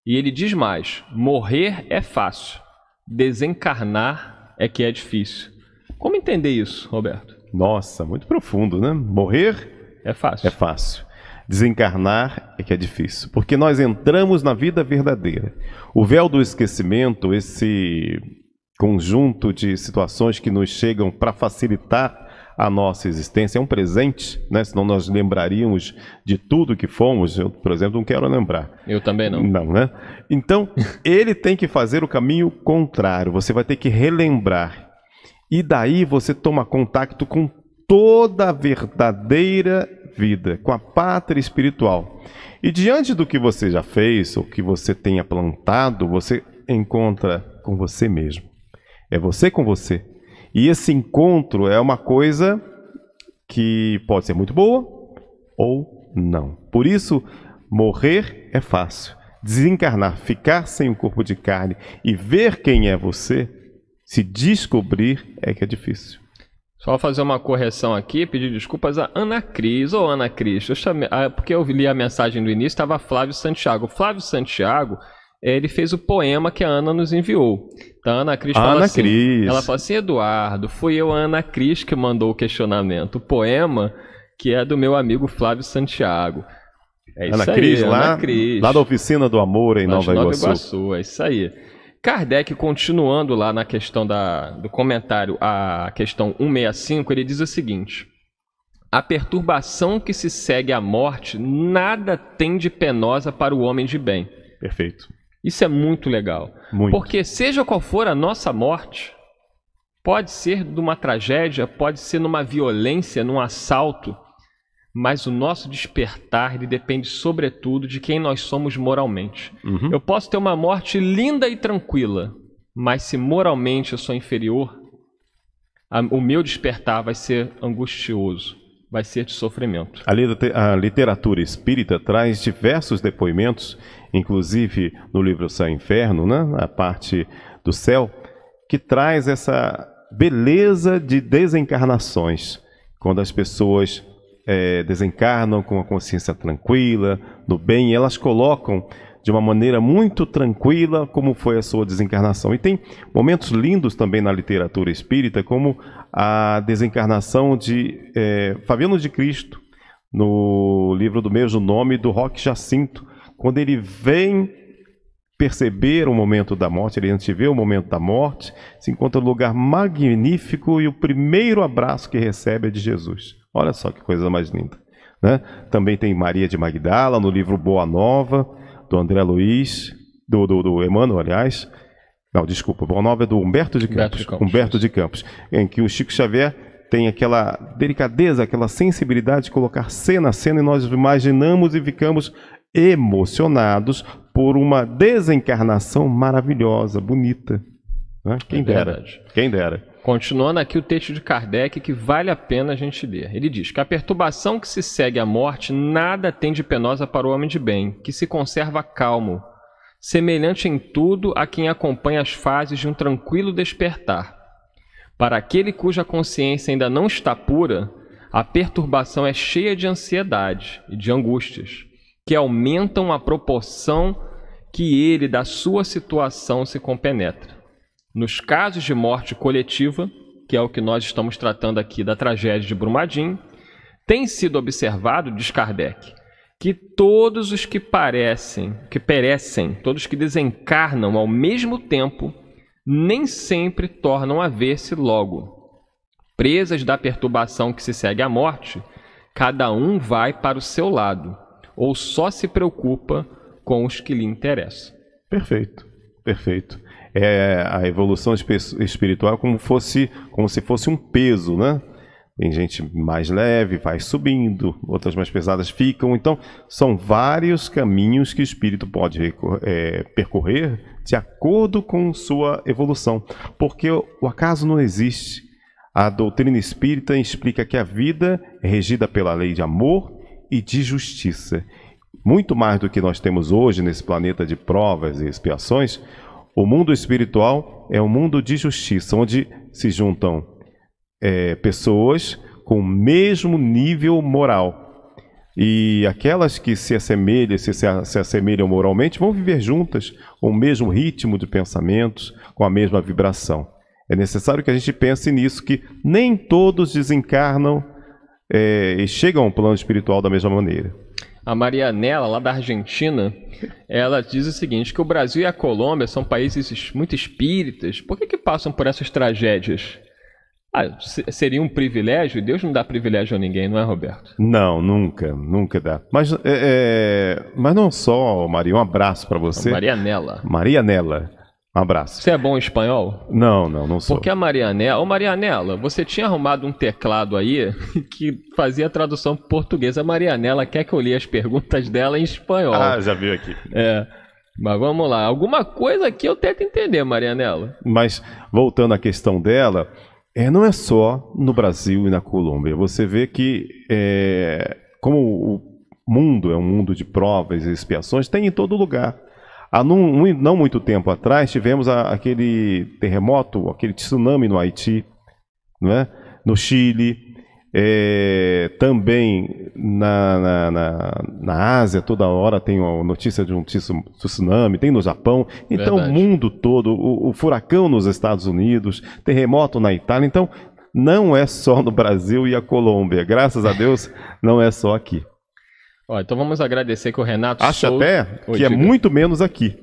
E ele diz mais: morrer é fácil, desencarnar é que é difícil. Como entender isso, Roberto? Nossa, muito profundo, né? Morrer é fácil. É fácil. Desencarnar é que é difícil, porque nós entramos na vida verdadeira. O véu do esquecimento, esse conjunto de situações que nos chegam para facilitar a nossa existência, é um presente, né? senão nós lembraríamos de tudo que fomos. Eu, por exemplo, não quero lembrar. Eu também não. Não, né? Então, ele tem que fazer o caminho contrário, você vai ter que relembrar. E daí você toma contato com toda a verdadeira vida, com a pátria espiritual. E diante do que você já fez, ou que você tenha plantado, você encontra com você mesmo. É você com você. E esse encontro é uma coisa que pode ser muito boa ou não. Por isso, morrer é fácil. Desencarnar, ficar sem o um corpo de carne e ver quem é você, se descobrir é que é difícil. Só fazer uma correção aqui, pedir desculpas a Ana Cris. Ô, Ana Cris, eu chamei, ah, porque eu li a mensagem do início, estava Flávio Santiago. Flávio Santiago ele fez o poema que a Ana nos enviou. Então a Ana Cris Ana fala assim, ela fala assim, Eduardo, fui eu a Ana Cris que mandou o questionamento, o poema que é do meu amigo Flávio Santiago. É isso Ana Cris, lá, Cris. lá da Oficina do Amor em Nova, Nova Iguaçu. Iguaçu. É isso aí. Kardec, continuando lá na questão da, do comentário a questão 165, ele diz o seguinte: A perturbação que se segue à morte nada tem de penosa para o homem de bem. Perfeito. Isso é muito legal. Muito. Porque, seja qual for a nossa morte, pode ser de uma tragédia, pode ser numa violência, num assalto, mas o nosso despertar depende, sobretudo, de quem nós somos moralmente. Uhum. Eu posso ter uma morte linda e tranquila, mas se moralmente eu sou inferior, a, o meu despertar vai ser angustioso vai ser de sofrimento. A literatura espírita traz diversos depoimentos inclusive no livro Céu e Inferno, né? a parte do céu, que traz essa beleza de desencarnações, quando as pessoas é, desencarnam com a consciência tranquila, do bem, e elas colocam de uma maneira muito tranquila como foi a sua desencarnação. E tem momentos lindos também na literatura espírita, como a desencarnação de é, Fabiano de Cristo, no livro do mesmo nome, do Roque Jacinto, quando ele vem perceber o momento da morte, ele antevê o momento da morte, se encontra um lugar magnífico e o primeiro abraço que recebe é de Jesus. Olha só que coisa mais linda. Né? Também tem Maria de Magdala no livro Boa Nova, do André Luiz, do, do, do Emmanuel, aliás. Não, desculpa, Boa Nova é do Humberto de Campos. Humberto de Campos, Humberto de Campos em que o Chico Xavier tem aquela delicadeza, aquela sensibilidade de colocar cena a cena e nós imaginamos e ficamos emocionados por uma desencarnação maravilhosa, bonita. Né? É quem é dera. Quem dera. Continuando aqui o texto de Kardec que vale a pena a gente ler. Ele diz que a perturbação que se segue à morte nada tem de penosa para o homem de bem, que se conserva calmo, semelhante em tudo a quem acompanha as fases de um tranquilo despertar. Para aquele cuja consciência ainda não está pura, a perturbação é cheia de ansiedade e de angústias que aumentam a proporção que ele da sua situação se compenetra. Nos casos de morte coletiva, que é o que nós estamos tratando aqui da tragédia de Brumadinho, tem sido observado, diz Kardec, que todos os que parecem, que perecem, todos que desencarnam ao mesmo tempo, nem sempre tornam a ver-se logo. Presas da perturbação que se segue à morte, cada um vai para o seu lado ou só se preocupa com os que lhe interessam. Perfeito, perfeito. É a evolução espiritual é como fosse como se fosse um peso, né? Tem gente mais leve, vai subindo, outras mais pesadas ficam. Então, são vários caminhos que o espírito pode é, percorrer de acordo com sua evolução, porque o acaso não existe. A doutrina espírita explica que a vida é regida pela lei de amor, e de justiça. Muito mais do que nós temos hoje nesse planeta de provas e expiações, o mundo espiritual é um mundo de justiça, onde se juntam é, pessoas com o mesmo nível moral. E aquelas que se assemelham, se, se assemelham moralmente, vão viver juntas, com o mesmo ritmo de pensamentos, com a mesma vibração. É necessário que a gente pense nisso, que nem todos desencarnam é, e chegam ao plano espiritual da mesma maneira. A Marianela, lá da Argentina, ela diz o seguinte: que o Brasil e a Colômbia são países muito espíritas. Por que, que passam por essas tragédias? Ah, seria um privilégio? Deus não dá privilégio a ninguém, não é, Roberto? Não, nunca, nunca dá. Mas, é, é mas não só, Maria, um abraço para você. Marianela. Marianela. Um abraço. Você é bom em espanhol? Não, não, não sou. Porque a Marianela. Ô, Marianela, você tinha arrumado um teclado aí que fazia a tradução portuguesa. A Marianela quer que eu li as perguntas dela em espanhol. Ah, já viu aqui. É. Mas vamos lá. Alguma coisa aqui eu tento entender, Marianela. Mas, voltando à questão dela, é, não é só no Brasil e na Colômbia. Você vê que, é, como o mundo é um mundo de provas e expiações, tem em todo lugar. Há num, não muito tempo atrás tivemos a, aquele terremoto, aquele tsunami no Haiti, né? no Chile, é, também na, na, na, na, Ásia, toda hora tem uma notícia de um tsunami, tem no Japão, então Verdade. o mundo todo, o, o furacão nos Estados Unidos, terremoto na Itália, então não é só no Brasil e a Colômbia. Graças a Deus, não é só aqui então vamos agradecer que o Renato. Acho até que Oi, é diga. muito menos aqui.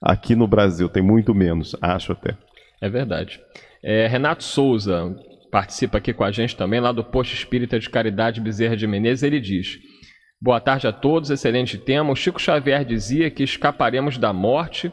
Aqui no Brasil tem muito menos, acho até. É verdade. É, Renato Souza participa aqui com a gente também, lá do Posto Espírita de Caridade Bezerra de Menezes. Ele diz: Boa tarde a todos, excelente tema. O Chico Xavier dizia que escaparemos da morte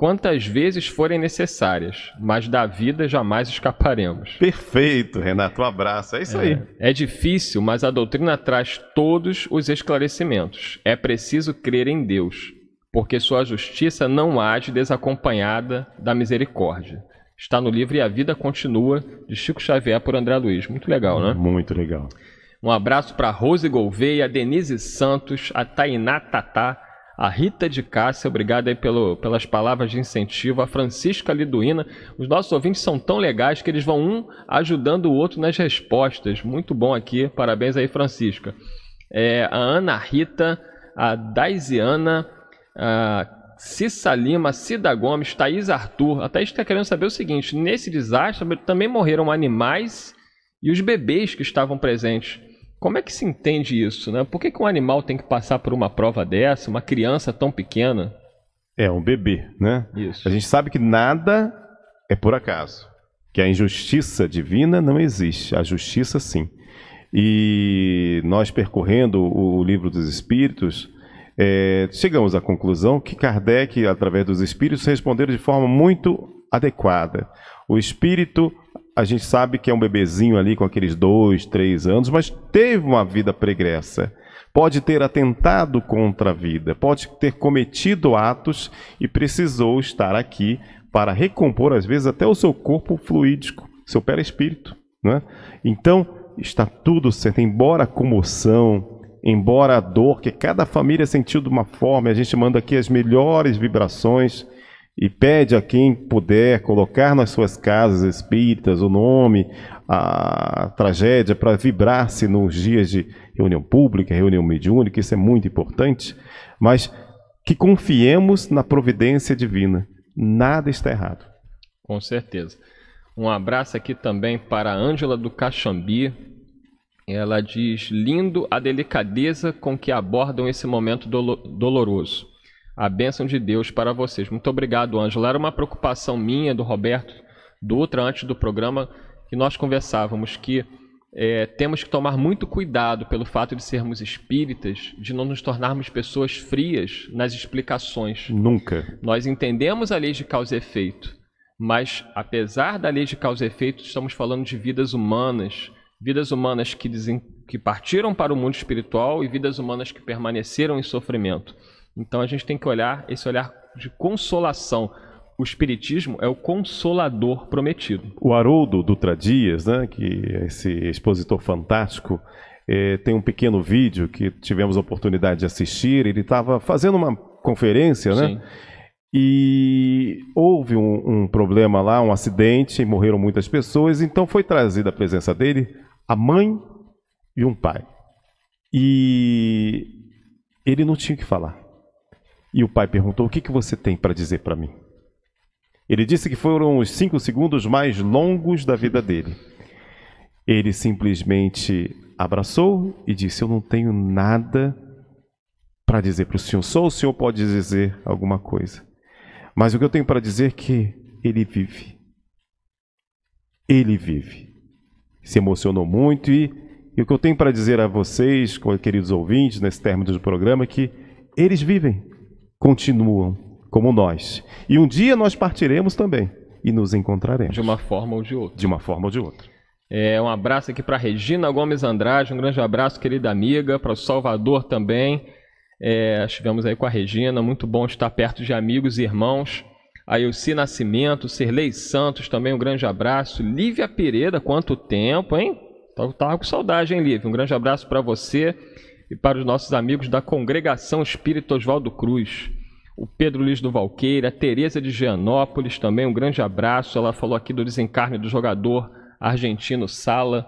quantas vezes forem necessárias, mas da vida jamais escaparemos. Perfeito, Renato, um abraço. É isso é, aí. É difícil, mas a doutrina traz todos os esclarecimentos. É preciso crer em Deus, porque sua justiça não age desacompanhada da misericórdia. Está no livro E a Vida Continua, de Chico Xavier por André Luiz. Muito legal, né? Muito legal. Um abraço para Rose Gouveia, Denise Santos, a Tainá Tatá, a Rita de Cássia, obrigado aí pelo, pelas palavras de incentivo, a Francisca Liduína. Os nossos ouvintes são tão legais que eles vão um ajudando o outro nas respostas. Muito bom aqui, parabéns aí, Francisca. É, a Ana Rita, a Daisiana, a Cissa Lima, Cida Gomes, Thaís Arthur. A Thaís está querendo saber o seguinte: nesse desastre também morreram animais e os bebês que estavam presentes. Como é que se entende isso, né? Por que, que um animal tem que passar por uma prova dessa, uma criança tão pequena? É, um bebê, né? Isso. A gente sabe que nada é por acaso. Que a injustiça divina não existe. A justiça, sim. E nós percorrendo o livro dos Espíritos, é, chegamos à conclusão que Kardec, através dos Espíritos, responderam de forma muito adequada. O Espírito a gente sabe que é um bebezinho ali com aqueles dois, três anos, mas teve uma vida pregressa. Pode ter atentado contra a vida, pode ter cometido atos e precisou estar aqui para recompor, às vezes, até o seu corpo fluídico, seu perespírito. Né? Então, está tudo certo, embora a comoção, embora a dor que cada família sentiu de uma forma, a gente manda aqui as melhores vibrações e pede a quem puder colocar nas suas casas espíritas o nome, a tragédia, para vibrar-se nos dias de reunião pública, reunião mediúnica, isso é muito importante, mas que confiemos na providência divina. Nada está errado. Com certeza. Um abraço aqui também para a Ângela do Caxambi. Ela diz: lindo a delicadeza com que abordam esse momento doloroso a bênção de Deus para vocês. Muito obrigado, Ângela. Era uma preocupação minha, do Roberto Dutra, antes do programa, que nós conversávamos que é, temos que tomar muito cuidado pelo fato de sermos espíritas, de não nos tornarmos pessoas frias nas explicações. Nunca. Nós entendemos a lei de causa e efeito, mas apesar da lei de causa e efeito, estamos falando de vidas humanas, vidas humanas que, dizem, que partiram para o mundo espiritual e vidas humanas que permaneceram em sofrimento. Então a gente tem que olhar esse olhar de consolação. O Espiritismo é o consolador prometido. O Haroldo Dutra Dias, né, que é esse expositor fantástico, é, tem um pequeno vídeo que tivemos a oportunidade de assistir. Ele estava fazendo uma conferência, né? Sim. E houve um, um, problema lá, um acidente, morreram muitas pessoas. Então foi trazida a presença dele a mãe e um pai. E ele não tinha o que falar. E o pai perguntou: O que, que você tem para dizer para mim? Ele disse que foram os cinco segundos mais longos da vida dele. Ele simplesmente abraçou e disse: Eu não tenho nada para dizer para o senhor, só o senhor pode dizer alguma coisa. Mas o que eu tenho para dizer é que ele vive. Ele vive. Se emocionou muito e, e o que eu tenho para dizer a vocês, queridos ouvintes, nesse término do programa, é que eles vivem continuam como nós. E um dia nós partiremos também e nos encontraremos. De uma forma ou de outra. De uma forma ou de outra. É, um abraço aqui para Regina Gomes Andrade, um grande abraço, querida amiga, para o Salvador também. É, estivemos aí com a Regina, muito bom estar perto de amigos e irmãos. A Elci Nascimento, Serlei Santos também, um grande abraço. Lívia Pereira, quanto tempo, hein? Tava, com saudade, hein, Lívia? Um grande abraço para você e para os nossos amigos da Congregação Espírito Oswaldo Cruz, o Pedro Luiz do Valqueira, a Tereza de Gianópolis também, um grande abraço. Ela falou aqui do desencarne do jogador argentino Sala.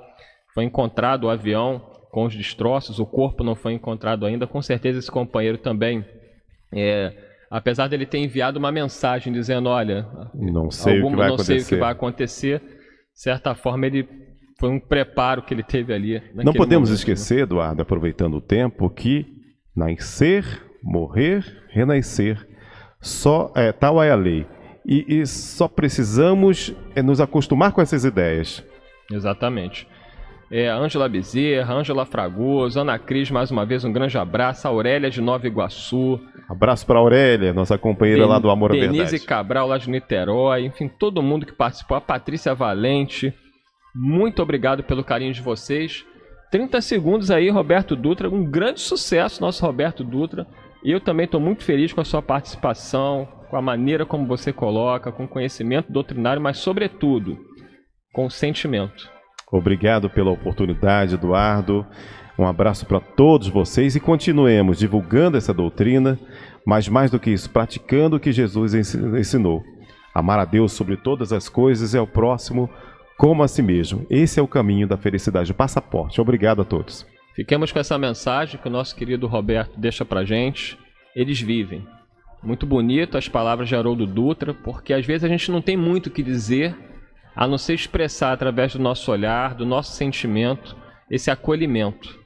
Foi encontrado o avião com os destroços, o corpo não foi encontrado ainda. Com certeza esse companheiro também é, apesar dele ter enviado uma mensagem dizendo, olha, não sei, algum, o, que vai não acontecer. sei o que vai acontecer, certa forma ele foi um preparo que ele teve ali. Né, Não podemos momento, né? esquecer, né? Eduardo, aproveitando o tempo, que nascer, morrer, renascer, só é, tal é a lei. E, e só precisamos é, nos acostumar com essas ideias. Exatamente. É, Ângela Bezerra, Ângela Fragoso, Ana Cris, mais uma vez um grande abraço. Aurélia de Nova Iguaçu. Abraço para Aurélia, nossa companheira Den lá do Amor Denise Verdade. Denise Cabral, lá de Niterói. Enfim, todo mundo que participou. A Patrícia Valente, muito obrigado pelo carinho de vocês. 30 segundos aí, Roberto Dutra. Um grande sucesso, nosso Roberto Dutra. Eu também estou muito feliz com a sua participação, com a maneira como você coloca, com o conhecimento doutrinário, mas, sobretudo, com o sentimento. Obrigado pela oportunidade, Eduardo. Um abraço para todos vocês e continuemos divulgando essa doutrina, mas mais do que isso, praticando o que Jesus ensinou. Amar a Deus sobre todas as coisas é o próximo como a si mesmo. Esse é o caminho da felicidade, o passaporte. Obrigado a todos. Fiquemos com essa mensagem que o nosso querido Roberto deixa para gente. Eles vivem. Muito bonito as palavras de Haroldo Dutra, porque às vezes a gente não tem muito o que dizer, a não ser expressar através do nosso olhar, do nosso sentimento, esse acolhimento.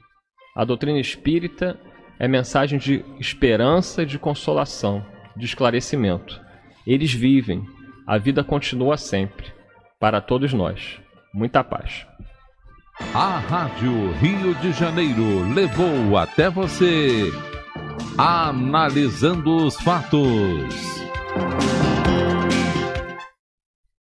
A doutrina espírita é mensagem de esperança, de consolação, de esclarecimento. Eles vivem, a vida continua sempre para todos nós. Muita paz. A Rádio Rio de Janeiro levou até você analisando os fatos.